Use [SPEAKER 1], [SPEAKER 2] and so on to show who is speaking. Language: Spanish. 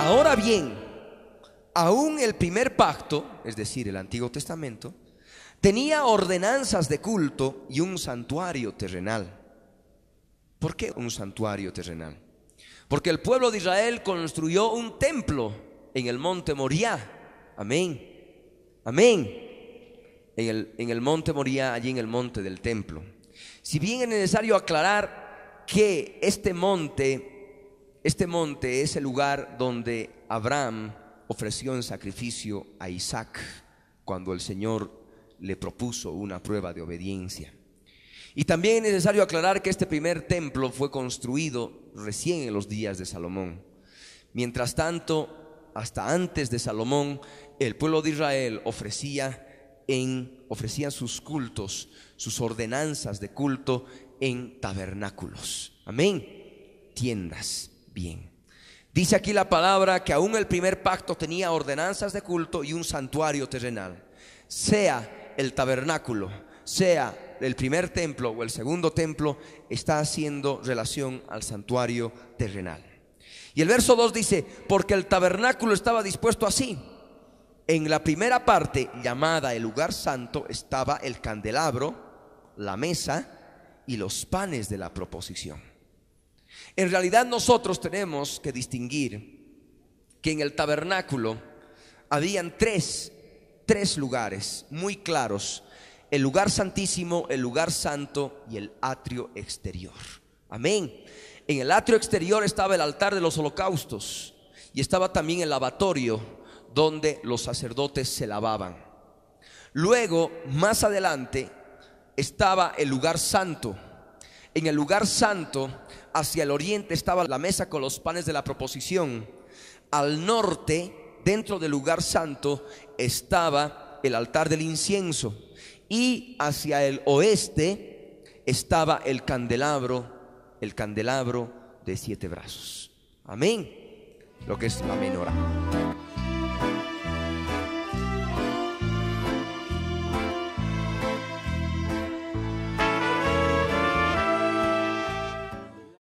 [SPEAKER 1] Ahora bien, aún el primer pacto, es decir, el Antiguo Testamento, tenía ordenanzas de culto y un santuario terrenal. ¿Por qué un santuario terrenal? Porque el pueblo de Israel construyó un templo en el monte Moriah. Amén. Amén. En el, en el monte Moriah, allí en el monte del templo. Si bien es necesario aclarar que este monte este monte es el lugar donde Abraham ofreció en sacrificio a Isaac cuando el Señor le propuso una prueba de obediencia. Y también es necesario aclarar que este primer templo fue construido recién en los días de Salomón. Mientras tanto, hasta antes de Salomón, el pueblo de Israel ofrecía en ofrecían sus cultos, sus ordenanzas de culto en tabernáculos. Amén. Tiendas bien. Dice aquí la palabra que aún el primer pacto tenía ordenanzas de culto y un santuario terrenal. Sea el tabernáculo, sea el primer templo o el segundo templo, está haciendo relación al santuario terrenal. Y el verso 2 dice, porque el tabernáculo estaba dispuesto así. En la primera parte, llamada el lugar santo, estaba el candelabro, la mesa y los panes de la proposición. En realidad nosotros tenemos que distinguir que en el tabernáculo habían tres, tres lugares muy claros. El lugar santísimo, el lugar santo y el atrio exterior. Amén. En el atrio exterior estaba el altar de los holocaustos y estaba también el lavatorio donde los sacerdotes se lavaban. Luego, más adelante, estaba el lugar santo en el lugar santo, hacia el oriente, estaba la mesa con los panes de la proposición. Al norte, dentro del lugar santo, estaba el altar del incienso. Y hacia el oeste estaba el candelabro, el candelabro de siete brazos. Amén. Lo que es la menorá.